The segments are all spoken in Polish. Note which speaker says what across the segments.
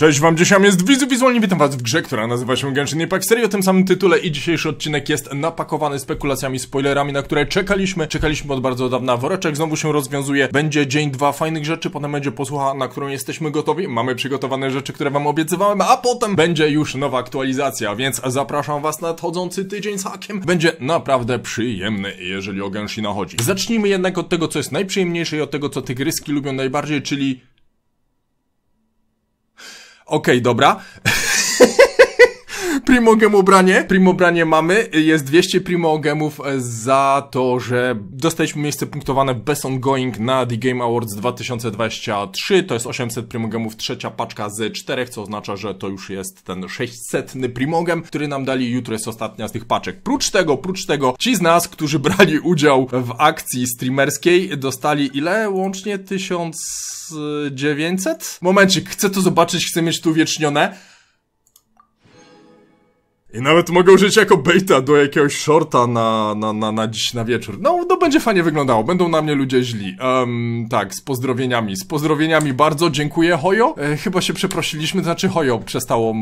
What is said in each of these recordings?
Speaker 1: Cześć wam, dzisiaj jest widzu wizualnie, witam was w grze, która nazywa się Genshin Impact Serio o tym samym tytule i dzisiejszy odcinek jest napakowany spekulacjami, spoilerami, na które czekaliśmy, czekaliśmy od bardzo dawna, woreczek znowu się rozwiązuje, będzie dzień, dwa fajnych rzeczy, potem będzie posłucha, na którą jesteśmy gotowi, mamy przygotowane rzeczy, które wam obiecywałem, a potem będzie już nowa aktualizacja, więc zapraszam was na nadchodzący tydzień z hakiem, będzie naprawdę przyjemny, jeżeli o Genshina chodzi. Zacznijmy jednak od tego, co jest najprzyjemniejsze i od tego, co tygryski lubią najbardziej, czyli okej, okay, dobra. Primogemu branie. Primobranie mamy. Jest 200 primogemów e, za to, że dostaliśmy miejsce punktowane bez ongoing na The Game Awards 2023. To jest 800 primogemów, trzecia paczka z czterech, co oznacza, że to już jest ten 600 primogem, który nam dali. Jutro jest ostatnia z tych paczek. Prócz tego, prócz tego, ci z nas, którzy brali udział w akcji streamerskiej, dostali ile? Łącznie 1900? Momencik, chcę to zobaczyć, chcę mieć tu wiecznione. I nawet mogę użyć jako baita do jakiegoś shorta na, na, na, na dziś na wieczór. No, to będzie fajnie wyglądało, będą na mnie ludzie źli. Um, tak, z pozdrowieniami. Z pozdrowieniami bardzo dziękuję, Hojo. E, chyba się przeprosiliśmy, znaczy Hojo przestało...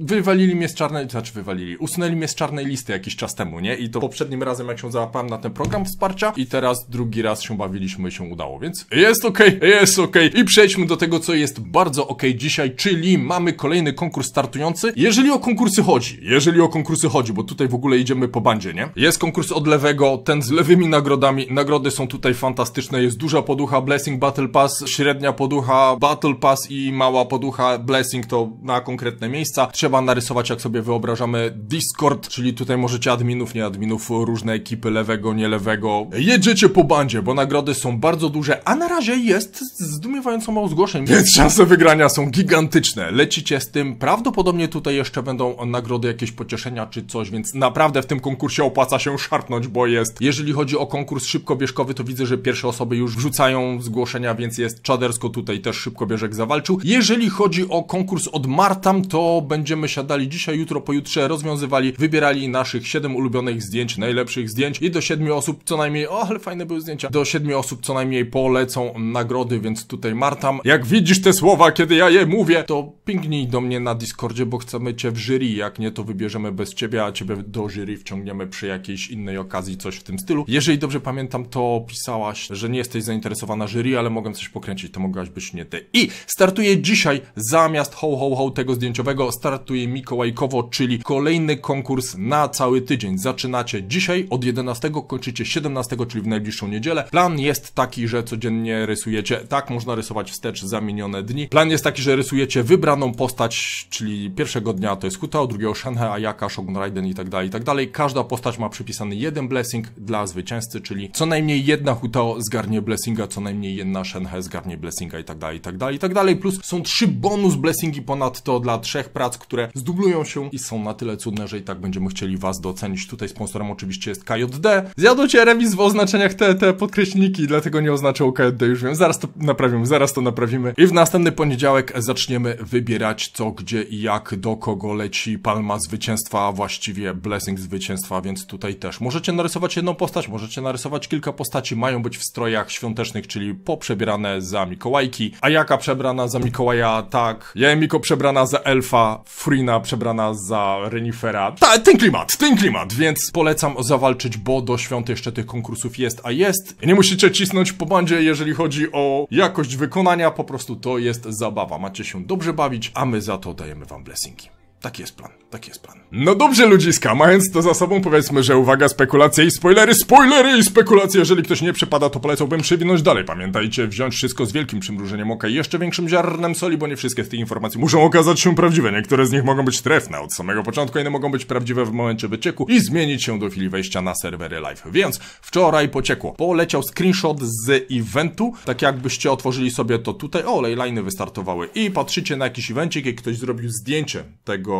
Speaker 1: Wywalili mnie z czarnej... znaczy wywalili, usunęli mnie z czarnej listy jakiś czas temu, nie? I to poprzednim razem, jak się załapałem na ten program wsparcia i teraz drugi raz się bawiliśmy i się udało, więc jest okej, okay, jest okej. Okay. I przejdźmy do tego, co jest bardzo okej okay dzisiaj, czyli mamy kolejny konkurs startujący. Jeżeli o konkursy chodzi, jeżeli o konkursy chodzi, bo tutaj w ogóle idziemy po bandzie, nie? Jest konkurs od lewego, ten z lewymi nagrodami. Nagrody są tutaj fantastyczne. Jest duża poducha Blessing Battle Pass, średnia poducha Battle Pass i mała poducha Blessing to na konkretne miejsca. Trzeba narysować, jak sobie wyobrażamy, Discord, czyli tutaj możecie adminów, nie adminów, różne ekipy lewego, nie lewego. Jedziecie po bandzie, bo nagrody są bardzo duże, a na razie jest zdumiewająco mało zgłoszeń, więc szanse wygrania są gigantyczne. Lecicie z tym, prawdopodobnie tutaj jeszcze będą nagrody jakieś jakieś pocieszenia czy coś, więc naprawdę w tym konkursie opłaca się szarpnąć, bo jest. Jeżeli chodzi o konkurs szybkobieżkowy, to widzę, że pierwsze osoby już wrzucają zgłoszenia, więc jest czadersko tutaj też szybkobieżek zawalczył. Jeżeli chodzi o konkurs od Martam, to będziemy siadali dzisiaj, jutro, pojutrze, rozwiązywali, wybierali naszych 7 ulubionych zdjęć, najlepszych zdjęć i do 7 osób co najmniej, o ale fajne były zdjęcia, do 7 osób co najmniej polecą nagrody, więc tutaj Martam, jak widzisz te słowa, kiedy ja je mówię, to pingnij do mnie na Discordzie, bo chcemy cię w jury, jak nie to wy wybierzemy bez ciebie, a ciebie do jury wciągniemy przy jakiejś innej okazji, coś w tym stylu. Jeżeli dobrze pamiętam, to pisałaś, że nie jesteś zainteresowana jury, ale mogę coś pokręcić, to mogłaś być nie ty. I startuje dzisiaj, zamiast ho ho ho tego zdjęciowego, startuje Mikołajkowo, czyli kolejny konkurs na cały tydzień. Zaczynacie dzisiaj od 11, kończycie 17, czyli w najbliższą niedzielę. Plan jest taki, że codziennie rysujecie, tak można rysować wstecz minione dni. Plan jest taki, że rysujecie wybraną postać, czyli pierwszego dnia to jest Huta, drugiego Shanghai, Hayaka, Shogun Raiden i tak dalej, i tak dalej. Każda postać ma przypisany jeden blessing dla zwycięzcy, czyli co najmniej jedna Hutao zgarnie blessinga, co najmniej jedna Shenhe zgarnie blessinga i tak dalej, i tak dalej, i tak dalej. Plus są trzy bonus blessingi ponadto dla trzech prac, które zdublują się i są na tyle cudne, że i tak będziemy chcieli Was docenić. Tutaj sponsorem oczywiście jest KJD. Zjadł Cię remis w oznaczeniach te, te podkreślniki, dlatego nie oznaczał KJD, już wiem, zaraz to naprawimy, zaraz to naprawimy. I w następny poniedziałek zaczniemy wybierać co, gdzie i jak, do kogo leci palma z zwycięstwa, właściwie blessing zwycięstwa, więc tutaj też możecie narysować jedną postać, możecie narysować kilka postaci, mają być w strojach świątecznych, czyli poprzebierane za Mikołajki, a jaka przebrana za Mikołaja, tak, Miko przebrana za elfa, Frina przebrana za Renifera, Ta, ten klimat, ten klimat, więc polecam zawalczyć, bo do świąt jeszcze tych konkursów jest, a jest, nie musicie cisnąć po bandzie, jeżeli chodzi o jakość wykonania, po prostu to jest zabawa, macie się dobrze bawić, a my za to dajemy wam blessingi. Taki jest plan, taki jest plan. No dobrze ludziska, mając to za sobą powiedzmy, że uwaga, spekulacje i spoilery, spoilery i spekulacje, jeżeli ktoś nie przepada, to polecałbym przewinąć dalej. Pamiętajcie, wziąć wszystko z wielkim przymrużeniem oka i jeszcze większym ziarnem soli, bo nie wszystkie z tych informacji muszą okazać się prawdziwe. Niektóre z nich mogą być trefne od samego początku, inne mogą być prawdziwe w momencie wycieku i zmienić się do chwili wejścia na serwery live. Więc wczoraj pociekło. Poleciał screenshot z eventu, tak jakbyście otworzyli sobie to tutaj, o, lejliny wystartowały i patrzycie na jakiś evencik i ktoś zrobił zdjęcie tego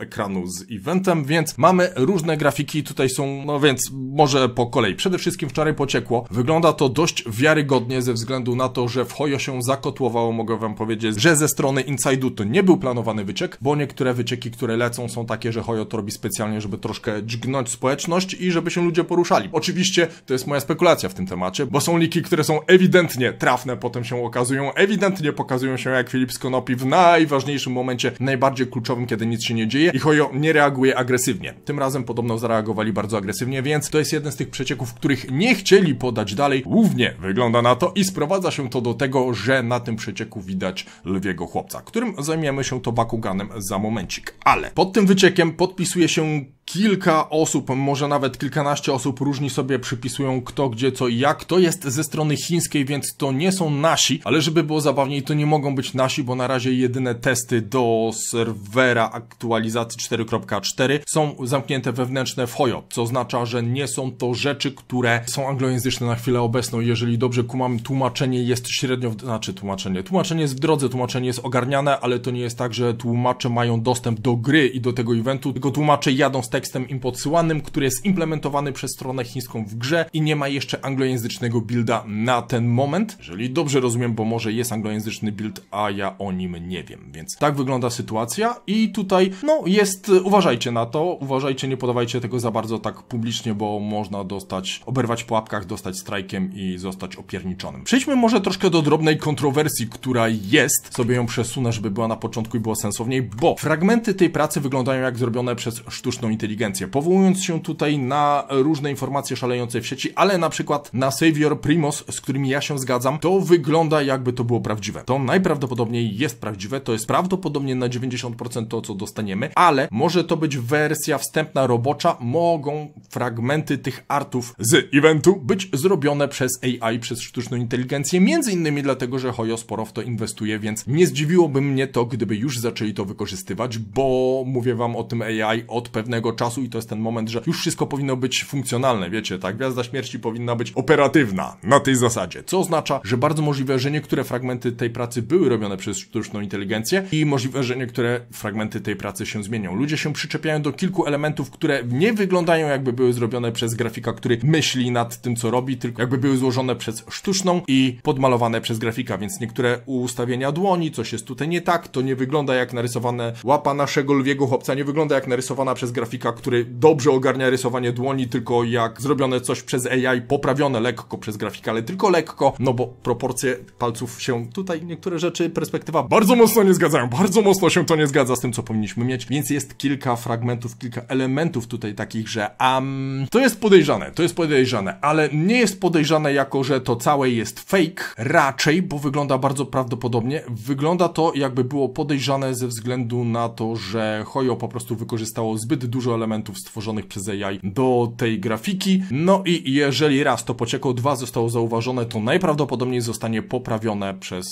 Speaker 1: ekranu z eventem, więc mamy różne grafiki, tutaj są, no więc może po kolei. Przede wszystkim wczoraj pociekło. Wygląda to dość wiarygodnie ze względu na to, że w Hojo się zakotłowało, mogę wam powiedzieć, że ze strony Inside'u to nie był planowany wyciek, bo niektóre wycieki, które lecą są takie, że Hojo to robi specjalnie, żeby troszkę dźgnąć społeczność i żeby się ludzie poruszali. Oczywiście to jest moja spekulacja w tym temacie, bo są liki, które są ewidentnie trafne, potem się okazują, ewidentnie pokazują się jak Filip Skonopi w najważniejszym momencie, najbardziej kluczowym, kiedy nic się nie dzieje i Hojo nie reaguje agresywnie. Tym razem podobno zareagowali bardzo agresywnie, więc to jest jeden z tych przecieków, których nie chcieli podać dalej. Głównie wygląda na to i sprowadza się to do tego, że na tym przecieku widać lwiego chłopca, którym zajmiemy się to Bakuganem za momencik. Ale pod tym wyciekiem podpisuje się kilka osób, może nawet kilkanaście osób różni sobie przypisują kto, gdzie, co i jak. To jest ze strony chińskiej, więc to nie są nasi, ale żeby było zabawniej, to nie mogą być nasi, bo na razie jedyne testy do serwera aktualizacji 4.4 są zamknięte wewnętrzne w hojo, co oznacza, że nie są to rzeczy, które są anglojęzyczne na chwilę obecną. Jeżeli dobrze kumam, tłumaczenie jest średnio, w... znaczy tłumaczenie, tłumaczenie jest w drodze, tłumaczenie jest ogarniane, ale to nie jest tak, że tłumacze mają dostęp do gry i do tego eventu, tylko tłumacze jadą z tego tekstem im podsyłanym, który jest implementowany przez stronę chińską w grze i nie ma jeszcze anglojęzycznego builda na ten moment. Jeżeli dobrze rozumiem, bo może jest anglojęzyczny build, a ja o nim nie wiem, więc tak wygląda sytuacja i tutaj, no jest, uważajcie na to, uważajcie, nie podawajcie tego za bardzo tak publicznie, bo można dostać, oberwać po łapkach, dostać strajkiem i zostać opierniczonym. Przejdźmy może troszkę do drobnej kontrowersji, która jest, sobie ją przesunę, żeby była na początku i było sensowniej, bo fragmenty tej pracy wyglądają jak zrobione przez sztuczną inteligencję inteligencję, powołując się tutaj na różne informacje szalejące w sieci, ale na przykład na Savior Primos, z którymi ja się zgadzam, to wygląda jakby to było prawdziwe. To najprawdopodobniej jest prawdziwe, to jest prawdopodobnie na 90% to, co dostaniemy, ale może to być wersja wstępna robocza, mogą fragmenty tych artów z eventu być zrobione przez AI, przez sztuczną inteligencję, między innymi dlatego, że Hoyo sporo w to inwestuje, więc nie zdziwiłoby mnie to, gdyby już zaczęli to wykorzystywać, bo mówię wam o tym AI od pewnego czasu i to jest ten moment, że już wszystko powinno być funkcjonalne, wiecie, tak? Gwiazda Śmierci powinna być operatywna na tej zasadzie, co oznacza, że bardzo możliwe, że niektóre fragmenty tej pracy były robione przez sztuczną inteligencję i możliwe, że niektóre fragmenty tej pracy się zmienią. Ludzie się przyczepiają do kilku elementów, które nie wyglądają jakby były zrobione przez grafika, który myśli nad tym, co robi, tylko jakby były złożone przez sztuczną i podmalowane przez grafika, więc niektóre ustawienia dłoni, coś jest tutaj nie tak, to nie wygląda jak narysowane łapa naszego lwiego chłopca, nie wygląda jak narysowana przez grafika Piotrka, który dobrze ogarnia rysowanie dłoni, tylko jak zrobione coś przez AI, poprawione lekko przez grafikę, ale tylko lekko, no bo proporcje palców się tutaj, niektóre rzeczy, perspektywa bardzo mocno nie zgadzają, bardzo mocno się to nie zgadza z tym, co powinniśmy mieć, więc jest kilka fragmentów, kilka elementów tutaj takich, że um, to jest podejrzane, to jest podejrzane, ale nie jest podejrzane jako, że to całe jest fake, raczej, bo wygląda bardzo prawdopodobnie, wygląda to jakby było podejrzane ze względu na to, że Hojo po prostu wykorzystało zbyt dużo dużo elementów stworzonych przez AI do tej grafiki. No i jeżeli raz to pocieko dwa zostało zauważone, to najprawdopodobniej zostanie poprawione przez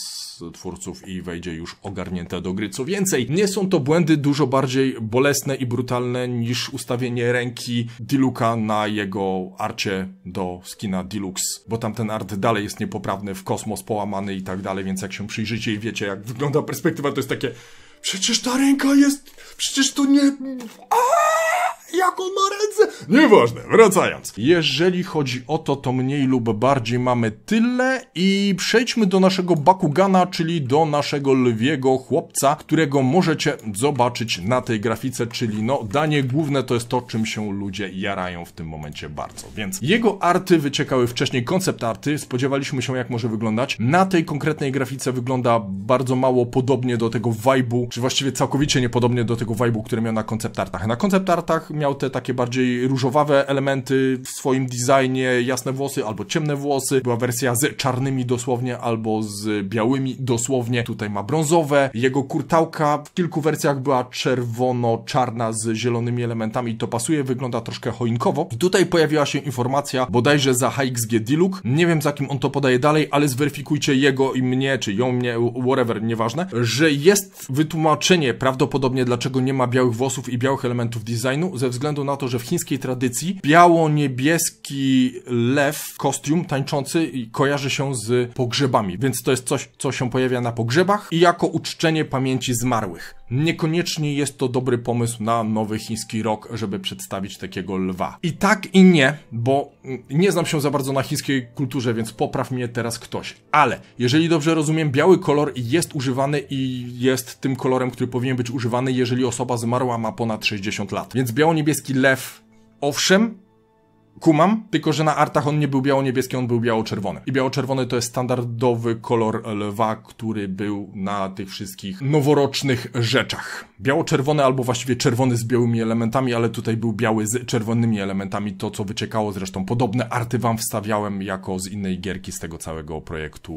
Speaker 1: twórców i wejdzie już ogarnięte do gry. Co więcej, nie są to błędy dużo bardziej bolesne i brutalne niż ustawienie ręki Diluka na jego arcie do skina Deluxe, bo tamten art dalej jest niepoprawny, w kosmos połamany i tak dalej, więc jak się przyjrzycie i wiecie jak wygląda perspektywa, to jest takie przecież ta ręka jest, przecież to nie... A! jaką ma ręce? Nieważne, wracając. Jeżeli chodzi o to, to mniej lub bardziej mamy tyle i przejdźmy do naszego Bakugana, czyli do naszego lwiego chłopca, którego możecie zobaczyć na tej grafice, czyli no danie główne to jest to, czym się ludzie jarają w tym momencie bardzo. Więc jego arty wyciekały wcześniej, koncept arty, spodziewaliśmy się jak może wyglądać. Na tej konkretnej grafice wygląda bardzo mało podobnie do tego vibe'u, czy właściwie całkowicie niepodobnie do tego vibe'u, który miał na koncept artach. Na koncept artach miał miał te takie bardziej różowawe elementy w swoim designie, jasne włosy albo ciemne włosy. Była wersja z czarnymi dosłownie albo z białymi dosłownie. Tutaj ma brązowe. Jego kurtałka w kilku wersjach była czerwono-czarna z zielonymi elementami. To pasuje, wygląda troszkę choinkowo. I tutaj pojawiła się informacja bodajże za HXG Diluc. Nie wiem za kim on to podaje dalej, ale zweryfikujcie jego i mnie, czy ją, mnie, whatever, nieważne, że jest wytłumaczenie prawdopodobnie dlaczego nie ma białych włosów i białych elementów designu ze względu względu na to, że w chińskiej tradycji biało-niebieski lew, kostium tańczący kojarzy się z pogrzebami, więc to jest coś, co się pojawia na pogrzebach i jako uczczenie pamięci zmarłych. Niekoniecznie jest to dobry pomysł na nowy chiński rok, żeby przedstawić takiego lwa. I tak i nie, bo nie znam się za bardzo na chińskiej kulturze, więc popraw mnie teraz ktoś. Ale jeżeli dobrze rozumiem, biały kolor jest używany i jest tym kolorem, który powinien być używany, jeżeli osoba zmarła ma ponad 60 lat. Więc biało-niebieski lew, owszem, kumam, tylko że na artach on nie był biało-niebieski, on był biało-czerwony. I biało-czerwony to jest standardowy kolor lwa, który był na tych wszystkich noworocznych rzeczach. Biało-czerwony albo właściwie czerwony z białymi elementami, ale tutaj był biały z czerwonymi elementami, to co wyciekało zresztą. Podobne arty wam wstawiałem jako z innej gierki z tego całego projektu,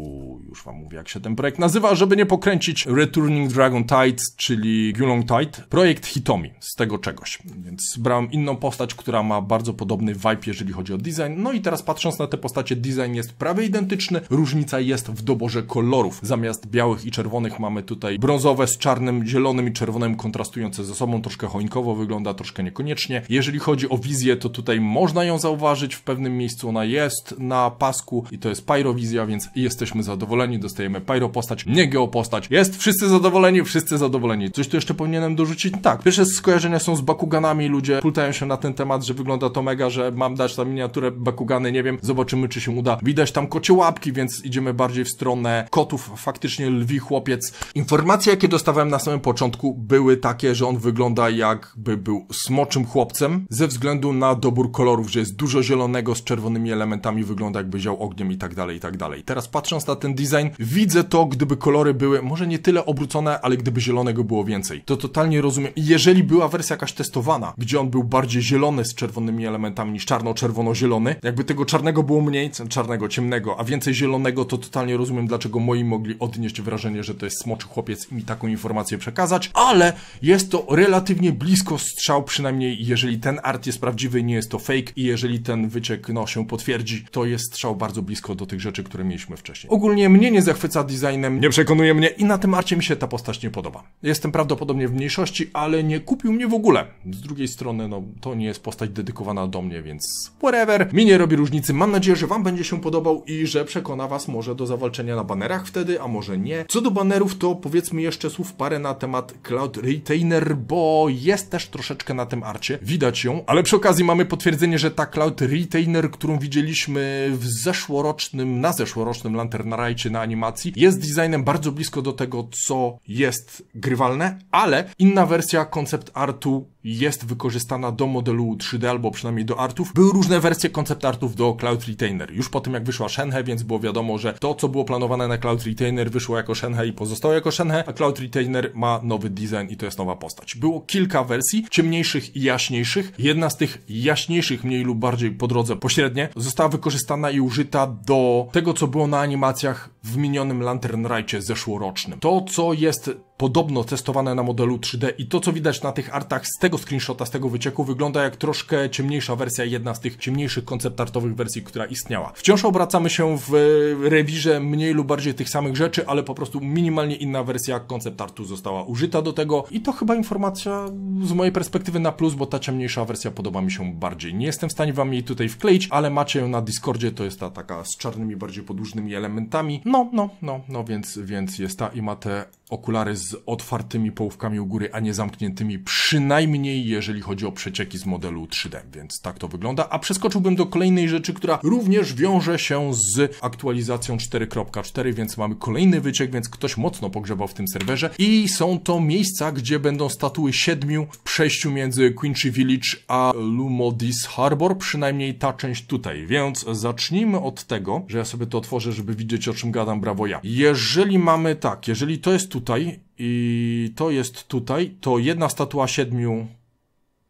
Speaker 1: już wam mówię jak się ten projekt nazywa, żeby nie pokręcić Returning Dragon Tides, czyli Gulong Tide. Projekt Hitomi, z tego czegoś. Więc brałem inną postać, która ma bardzo podobny vibe jeżeli chodzi o design. No i teraz patrząc na te postacie, design jest prawie identyczny, różnica jest w doborze kolorów. Zamiast białych i czerwonych mamy tutaj brązowe z czarnym, zielonym i czerwonym kontrastujące ze sobą, troszkę choinkowo wygląda, troszkę niekoniecznie. Jeżeli chodzi o wizję, to tutaj można ją zauważyć, w pewnym miejscu ona jest na pasku i to jest Pyrowizja, więc jesteśmy zadowoleni, dostajemy Pyro postać, nie Geo postać. Jest, wszyscy zadowoleni, wszyscy zadowoleni. Coś tu jeszcze powinienem dorzucić? Tak, pierwsze skojarzenia są z Bakuganami, ludzie pultają się na ten temat, że wygląda to mega, że mam oglądać tam miniaturę Bakugany, nie wiem, zobaczymy czy się uda. Widać tam kocie łapki, więc idziemy bardziej w stronę kotów, faktycznie lwi chłopiec. Informacje, jakie dostawałem na samym początku były takie, że on wygląda jakby był smoczym chłopcem ze względu na dobór kolorów, że jest dużo zielonego z czerwonymi elementami, wygląda jakby ział ogniem i tak dalej, i tak dalej. Teraz patrząc na ten design, widzę to, gdyby kolory były może nie tyle obrócone, ale gdyby zielonego było więcej. To totalnie rozumiem. Jeżeli była wersja jakaś testowana, gdzie on był bardziej zielony z czerwonymi elementami niż czarno czarno-czerwono-zielony. Jakby tego czarnego było mniej, czarnego, ciemnego, a więcej zielonego, to totalnie rozumiem, dlaczego moi mogli odnieść wrażenie, że to jest smoczy chłopiec i mi taką informację przekazać, ale jest to relatywnie blisko strzał, przynajmniej jeżeli ten art jest prawdziwy, nie jest to fake i jeżeli ten wyciek, no, się potwierdzi, to jest strzał bardzo blisko do tych rzeczy, które mieliśmy wcześniej. Ogólnie mnie nie zachwyca designem, nie przekonuje mnie i na tym arcie mi się ta postać nie podoba. Jestem prawdopodobnie w mniejszości, ale nie kupił mnie w ogóle. Z drugiej strony, no, to nie jest postać dedykowana do mnie, więc whatever. Mi nie robi różnicy. Mam nadzieję, że Wam będzie się podobał i że przekona Was może do zawalczenia na banerach wtedy, a może nie. Co do banerów, to powiedzmy jeszcze słów parę na temat Cloud Retainer, bo jest też troszeczkę na tym arcie. Widać ją, ale przy okazji mamy potwierdzenie, że ta Cloud Retainer, którą widzieliśmy w zeszłorocznym, na zeszłorocznym Lanternarajcie na animacji, jest designem bardzo blisko do tego, co jest grywalne, ale inna wersja koncept artu jest wykorzystana do modelu 3D albo przynajmniej do artów, były różne wersje koncept artów do Cloud Retainer. Już po tym jak wyszła Shenhe, więc było wiadomo, że to co było planowane na Cloud Retainer wyszło jako Shenhe i pozostało jako Shenhe, a Cloud Retainer ma nowy design i to jest nowa postać. Było kilka wersji, ciemniejszych i jaśniejszych. Jedna z tych jaśniejszych, mniej lub bardziej po drodze pośrednie, została wykorzystana i użyta do tego, co było na animacjach w minionym Lantern Rajcie zeszłorocznym. To, co jest podobno testowane na modelu 3D i to co widać na tych artach z tego screenshota, z tego wycieku wygląda jak troszkę ciemniejsza wersja, jedna z tych ciemniejszych konceptartowych wersji, która istniała. Wciąż obracamy się w rewirze mniej lub bardziej tych samych rzeczy, ale po prostu minimalnie inna wersja konceptartu została użyta do tego i to chyba informacja z mojej perspektywy na plus, bo ta ciemniejsza wersja podoba mi się bardziej. Nie jestem w stanie wam jej tutaj wkleić, ale macie ją na Discordzie, to jest ta taka z czarnymi, bardziej podłużnymi elementami. No, no, no, no, więc, więc jest ta i ma te okulary z otwartymi połówkami u góry, a nie zamkniętymi, przynajmniej jeżeli chodzi o przecieki z modelu 3D, więc tak to wygląda. A przeskoczyłbym do kolejnej rzeczy, która również wiąże się z aktualizacją 4.4, więc mamy kolejny wyciek, więc ktoś mocno pogrzebał w tym serwerze i są to miejsca, gdzie będą statuły siedmiu w przejściu między Quincy Village a Lumodis Harbor, przynajmniej ta część tutaj, więc zacznijmy od tego, że ja sobie to otworzę, żeby widzieć o czym gadam, brawo ja. Jeżeli mamy tak, jeżeli to jest tu tutaj i to jest tutaj, to jedna statua siedmiu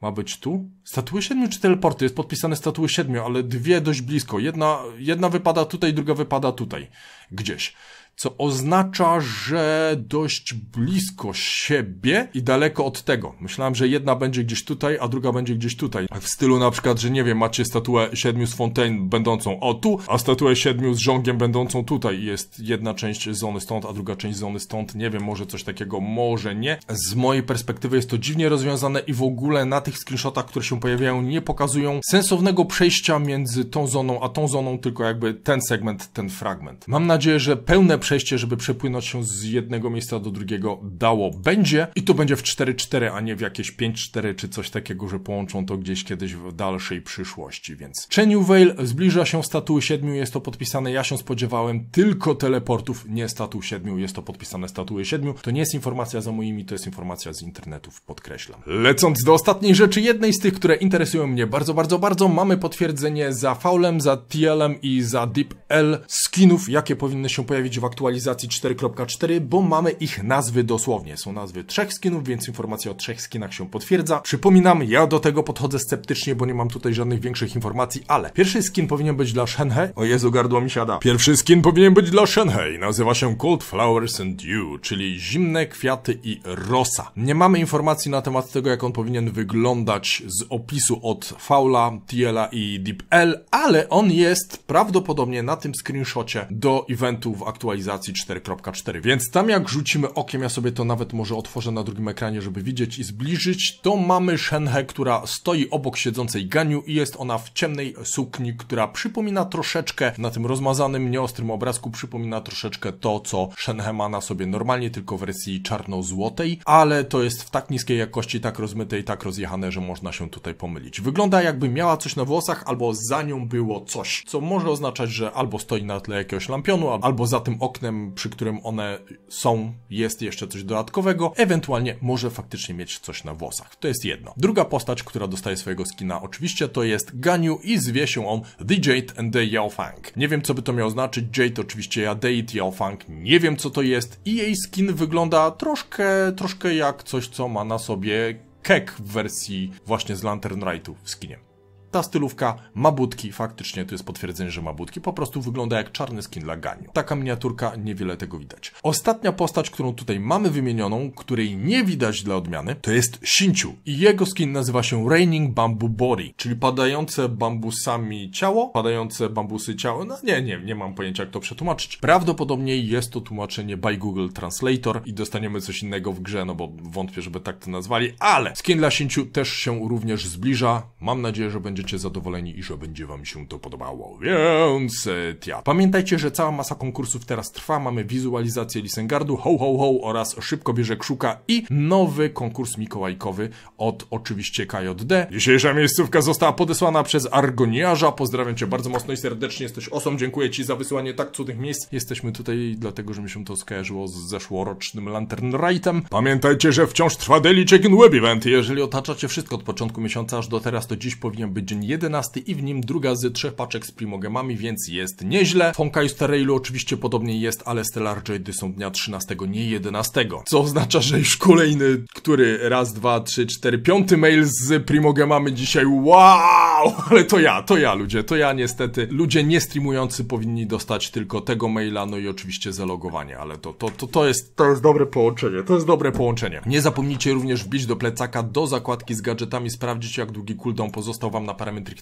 Speaker 1: ma być tu. Statuły siedmiu czy teleporty? Jest podpisane statuły siedmiu, ale dwie dość blisko. Jedna, jedna wypada tutaj, druga wypada tutaj. Gdzieś co oznacza, że dość blisko siebie i daleko od tego. Myślałem, że jedna będzie gdzieś tutaj, a druga będzie gdzieś tutaj. W stylu na przykład, że nie wiem, macie statuę siedmiu z Fontaine będącą o tu, a statuę siedmiu z żongiem będącą tutaj. Jest jedna część zony stąd, a druga część zony stąd. Nie wiem, może coś takiego, może nie. Z mojej perspektywy jest to dziwnie rozwiązane i w ogóle na tych screenshotach, które się pojawiają, nie pokazują sensownego przejścia między tą zoną a tą zoną, tylko jakby ten segment, ten fragment. Mam nadzieję, że pełne przejście, żeby przepłynąć się z jednego miejsca do drugiego dało będzie i to będzie w 4-4, a nie w jakieś 5-4 czy coś takiego, że połączą to gdzieś kiedyś w dalszej przyszłości, więc Cheniu Vale zbliża się statuły 7, jest to podpisane, ja się spodziewałem tylko teleportów, nie statuł 7, jest to podpisane statuły 7, to nie jest informacja za moimi, to jest informacja z internetów, podkreślam. Lecąc do ostatniej rzeczy, jednej z tych, które interesują mnie bardzo, bardzo, bardzo, mamy potwierdzenie za Faulem, za TL-em i za Deep L skinów, jakie powinny się pojawić w aktualności aktualizacji 4.4, bo mamy ich nazwy dosłownie. Są nazwy trzech skinów, więc informacja o trzech skinach się potwierdza. Przypominam, ja do tego podchodzę sceptycznie, bo nie mam tutaj żadnych większych informacji, ale pierwszy skin powinien być dla Shenhe. O Jezu, gardło mi siada. Pierwszy skin powinien być dla Shenhe i nazywa się Cold Flowers and Dew, czyli zimne kwiaty i rosa. Nie mamy informacji na temat tego, jak on powinien wyglądać z opisu od Faula, Tiela i Deep L, ale on jest prawdopodobnie na tym screenshocie do eventu w aktualizacji aktualizacji 4.4. Więc tam jak rzucimy okiem, ja sobie to nawet może otworzę na drugim ekranie, żeby widzieć i zbliżyć, to mamy Shenhe, która stoi obok siedzącej Ganiu i jest ona w ciemnej sukni, która przypomina troszeczkę, na tym rozmazanym, nieostrym obrazku przypomina troszeczkę to, co Shenhe ma na sobie normalnie, tylko w wersji czarno-złotej, ale to jest w tak niskiej jakości, tak rozmytej, tak rozjechane, że można się tutaj pomylić. Wygląda jakby miała coś na włosach, albo za nią było coś, co może oznaczać, że albo stoi na tle jakiegoś lampionu, albo za tym okiem oknem, przy którym one są, jest jeszcze coś dodatkowego, ewentualnie może faktycznie mieć coś na włosach. To jest jedno. Druga postać, która dostaje swojego skina oczywiście to jest Ganyu i zwie się on The Jade and the Yaofang. Nie wiem co by to miało znaczyć, Jade oczywiście ja, Date Yaofang, nie wiem co to jest i jej skin wygląda troszkę, troszkę jak coś co ma na sobie kek w wersji właśnie z Lantern Rightu w skinie. Ta stylówka ma budki, faktycznie to jest potwierdzenie, że ma budki, po prostu wygląda jak czarny skin dla Ganiu. Taka miniaturka, niewiele tego widać. Ostatnia postać, którą tutaj mamy wymienioną, której nie widać dla odmiany, to jest Shinciu i jego skin nazywa się Raining Bamboo Body, czyli padające bambusami ciało, padające bambusy ciało, no nie, nie, nie mam pojęcia jak to przetłumaczyć. Prawdopodobnie jest to tłumaczenie by Google Translator i dostaniemy coś innego w grze, no bo wątpię, żeby tak to nazwali, ale skin dla Shinciu też się również zbliża, mam nadzieję, że będzie będziecie zadowoleni i że będzie wam się to podobało. Więc ja. E, pamiętajcie, że cała masa konkursów teraz trwa. Mamy wizualizację Lisengardu, ho ho ho oraz Szybko bierze Krzuka i nowy konkurs mikołajkowy od oczywiście KJD. Dzisiejsza miejscówka została podesłana przez Argoniarza. Pozdrawiam cię bardzo mocno i serdecznie. Jesteś osą. Dziękuję ci za wysłanie tak cudnych miejsc. Jesteśmy tutaj dlatego, że mi się to skojarzyło z zeszłorocznym Lantern Rightem. Pamiętajcie, że wciąż trwa Daily Check-in Web Event. Jeżeli otaczacie wszystko od początku miesiąca aż do teraz, to dziś powinien być Origin 11 i w nim druga z trzech paczek z primogemami, więc jest nieźle. Honkai Star Railu oczywiście podobnie jest, ale Stellar Jade są dnia 13, nie 11. Co oznacza, że już kolejny, który raz, dwa, trzy, cztery, piąty mail z primogemami dzisiaj. Wow! Ale to ja, to ja ludzie, to ja niestety. Ludzie nie streamujący powinni dostać tylko tego maila, no i oczywiście zalogowanie, ale to, to, to, to jest, to jest dobre połączenie, to jest dobre połączenie. Nie zapomnijcie również wbić do plecaka do zakładki z gadżetami, sprawdzić jak długi cooldown pozostał wam na parametryki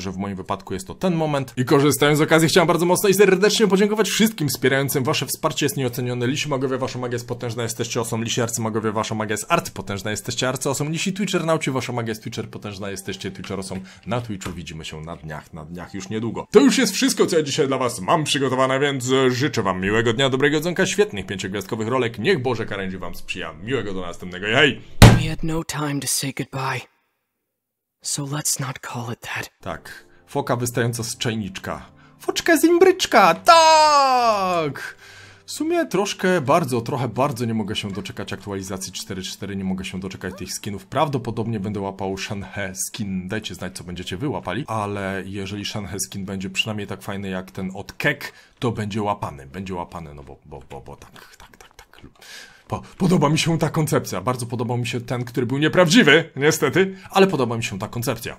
Speaker 1: że w moim wypadku jest to ten moment. I korzystając z okazji chciałem bardzo mocno i serdecznie podziękować wszystkim wspierającym, wasze wsparcie jest nieocenione, lisi magowie, wasza magia jest potężna, jesteście osą, lisi arcymagowie, wasza magia jest art potężna. jesteście arcyosą, lisi nauczy, wasza magia jest twitcher potężna, jesteście twitcherosą na Twitchu, widzimy się na dniach, na dniach już niedługo. To już jest wszystko, co ja dzisiaj dla was mam przygotowane, więc e, życzę wam miłego dnia, dobrego dzonka, świetnych pięciogwiazdkowych rolek, niech Boże Karędzi wam sprzyja, miłego do następnego, hej! We had no time to say goodbye. So let's not call it that. Tak, foka wystająca z czajniczka. Foczkę z imbryczka! Tak! W sumie troszkę, bardzo, trochę bardzo nie mogę się doczekać aktualizacji 4.4, nie mogę się doczekać tych skinów. Prawdopodobnie będę łapał Shanhe skin, dajcie znać co będziecie wyłapali, ale jeżeli Shanhe skin będzie przynajmniej tak fajny jak ten od Kek, to będzie łapany, będzie łapany, no bo, bo, bo, bo tak, tak, tak, tak. Po, podoba mi się ta koncepcja. Bardzo podobał mi się ten, który był nieprawdziwy, niestety, ale podoba mi się ta koncepcja.